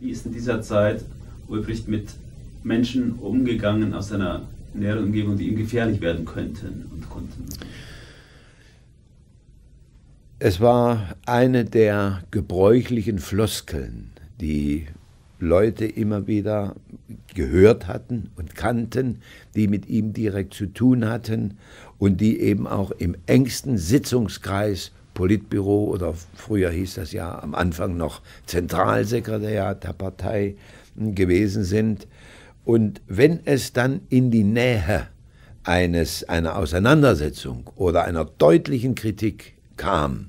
Wie ist in dieser Zeit Ulbricht mit Menschen umgegangen aus seiner näheren Umgebung, die ihm gefährlich werden könnten und konnten? Es war eine der gebräuchlichen Floskeln, die Leute immer wieder gehört hatten und kannten, die mit ihm direkt zu tun hatten und die eben auch im engsten Sitzungskreis Politbüro oder früher hieß das ja am Anfang noch Zentralsekretariat der Partei hm, gewesen sind. Und wenn es dann in die Nähe eines, einer Auseinandersetzung oder einer deutlichen Kritik kam,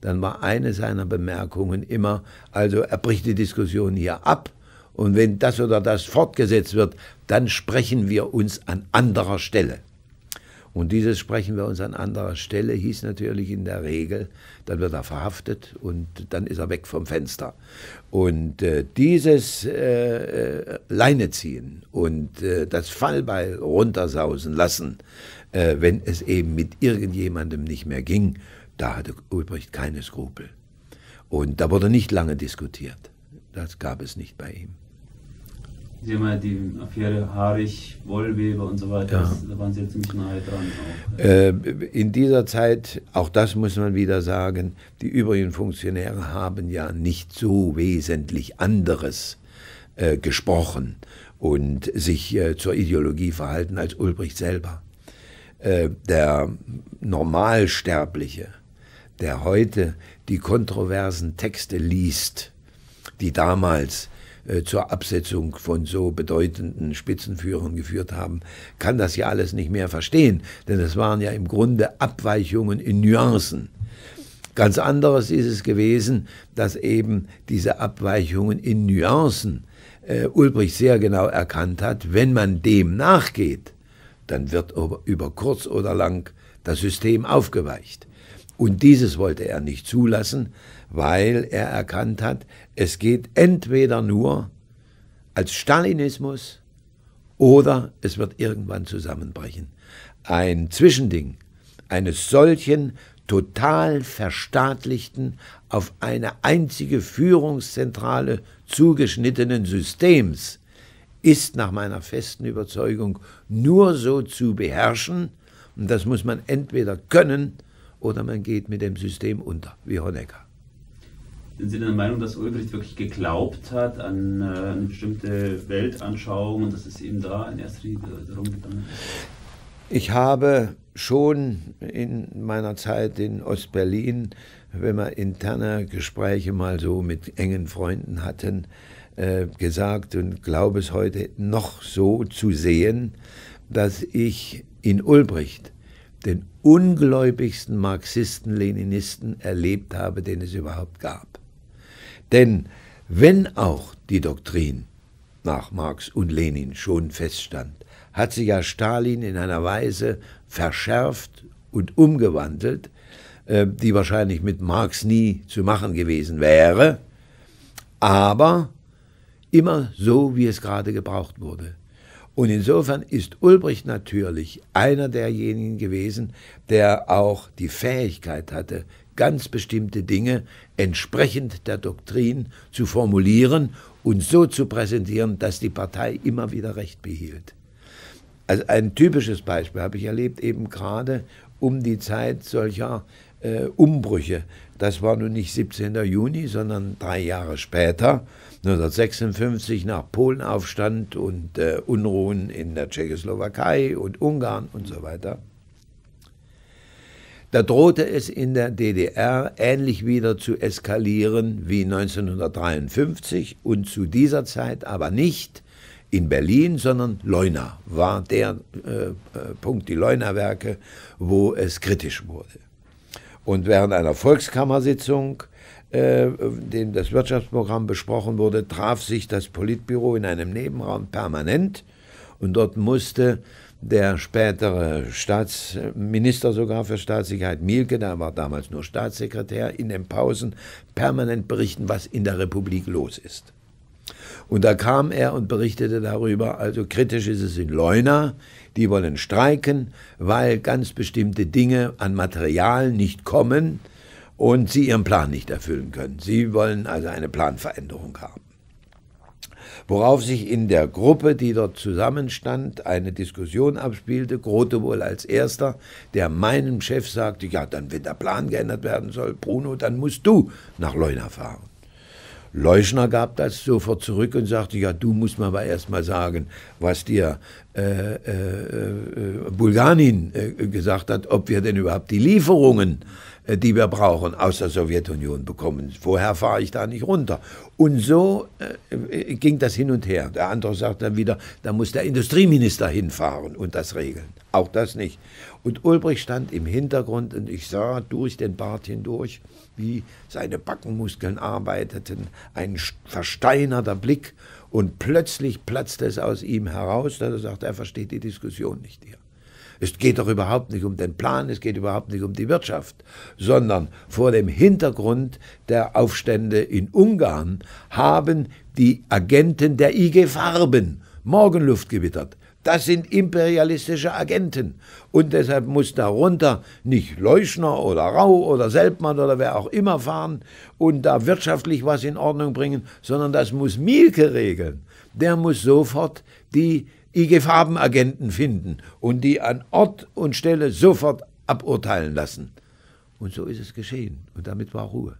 dann war eine seiner Bemerkungen immer, also er bricht die Diskussion hier ab und wenn das oder das fortgesetzt wird, dann sprechen wir uns an anderer Stelle. Und dieses sprechen wir uns an anderer Stelle, hieß natürlich in der Regel, dann wird er verhaftet und dann ist er weg vom Fenster. Und äh, dieses äh, äh, Leine ziehen und äh, das Fallbeil runtersausen lassen, äh, wenn es eben mit irgendjemandem nicht mehr ging, da hatte Ulbricht keine Skrupel. Und da wurde nicht lange diskutiert. Das gab es nicht bei ihm. Sie sehen ja die Affäre Harich, Wollweber und so weiter, ja. da waren Sie jetzt ziemlich nahe dran. Auch. Äh, in dieser Zeit, auch das muss man wieder sagen, die übrigen Funktionäre haben ja nicht so wesentlich anderes äh, gesprochen und sich äh, zur Ideologie verhalten als Ulbricht selber. Äh, der Normalsterbliche, der heute die kontroversen Texte liest, die damals äh, zur Absetzung von so bedeutenden Spitzenführern geführt haben, kann das ja alles nicht mehr verstehen. Denn es waren ja im Grunde Abweichungen in Nuancen. Ganz anderes ist es gewesen, dass eben diese Abweichungen in Nuancen äh, Ulbricht sehr genau erkannt hat, wenn man dem nachgeht, dann wird über kurz oder lang das System aufgeweicht. Und dieses wollte er nicht zulassen, weil er erkannt hat, es geht entweder nur als Stalinismus oder es wird irgendwann zusammenbrechen. Ein Zwischending eines solchen total verstaatlichten, auf eine einzige Führungszentrale zugeschnittenen Systems ist nach meiner festen Überzeugung nur so zu beherrschen, und das muss man entweder können, oder man geht mit dem System unter, wie Honecker. Sind Sie der Meinung, dass Ulbricht wirklich geglaubt hat an äh, eine bestimmte Weltanschauung und dass es eben da in erster Linie darum gegangen Ich habe schon in meiner Zeit in Ostberlin, wenn wir interne Gespräche mal so mit engen Freunden hatten, äh, gesagt und glaube es heute noch so zu sehen, dass ich in Ulbricht den ungläubigsten Marxisten-Leninisten erlebt habe, den es überhaupt gab. Denn wenn auch die Doktrin nach Marx und Lenin schon feststand, hat sie ja Stalin in einer Weise verschärft und umgewandelt, äh, die wahrscheinlich mit Marx nie zu machen gewesen wäre, aber immer so, wie es gerade gebraucht wurde. Und insofern ist Ulbricht natürlich einer derjenigen gewesen, der auch die Fähigkeit hatte, ganz bestimmte Dinge entsprechend der Doktrin zu formulieren und so zu präsentieren, dass die Partei immer wieder Recht behielt. Also ein typisches Beispiel habe ich erlebt eben gerade um die Zeit solcher äh, Umbrüche. Das war nun nicht 17. Juni, sondern drei Jahre später, 1956, nach Polenaufstand und äh, Unruhen in der Tschechoslowakei und Ungarn und so weiter. Da drohte es in der DDR ähnlich wieder zu eskalieren wie 1953 und zu dieser Zeit aber nicht in Berlin, sondern Leuna war der äh, äh Punkt, die Leuna-Werke, wo es kritisch wurde. Und während einer Volkskammersitzung, äh, in dem das Wirtschaftsprogramm besprochen wurde, traf sich das Politbüro in einem Nebenraum permanent und dort musste der spätere Staatsminister sogar für Staatssicherheit Mielke, der war damals nur Staatssekretär, in den Pausen permanent berichten, was in der Republik los ist. Und da kam er und berichtete darüber, also kritisch ist es in Leuna, die wollen streiken, weil ganz bestimmte Dinge an Material nicht kommen und sie ihren Plan nicht erfüllen können. Sie wollen also eine Planveränderung haben. Worauf sich in der Gruppe, die dort zusammenstand, eine Diskussion abspielte, Grote wohl als erster, der meinem Chef sagte, ja, dann wenn der Plan geändert werden soll, Bruno, dann musst du nach Leuna fahren. Leuschner gab das sofort zurück und sagte, ja, du musst mir aber mal sagen, was dir äh, äh, äh, äh, gesagt hat, ob wir denn überhaupt die Lieferungen, äh, die wir brauchen, aus der Sowjetunion bekommen. Vorher fahre ich da nicht runter. Und so äh, ging das hin und her. Der andere sagt dann wieder, da muss der Industrieminister hinfahren und das regeln. Auch das nicht. Und Ulbrich stand im Hintergrund und ich sah durch den Bart hindurch, wie seine Backenmuskeln arbeiteten, ein versteinerter Blick und plötzlich platzte es aus ihm heraus, dass er sagte, er versteht die Diskussion nicht hier. Es geht doch überhaupt nicht um den Plan, es geht überhaupt nicht um die Wirtschaft, sondern vor dem Hintergrund der Aufstände in Ungarn haben die Agenten der IG Farben Morgenluft gewittert. Das sind imperialistische Agenten. Und deshalb muss darunter nicht Leuschner oder Rau oder Selbmann oder wer auch immer fahren und da wirtschaftlich was in Ordnung bringen, sondern das muss Mielke regeln. Der muss sofort die IG Farbenagenten finden und die an Ort und Stelle sofort aburteilen lassen. Und so ist es geschehen. Und damit war Ruhe.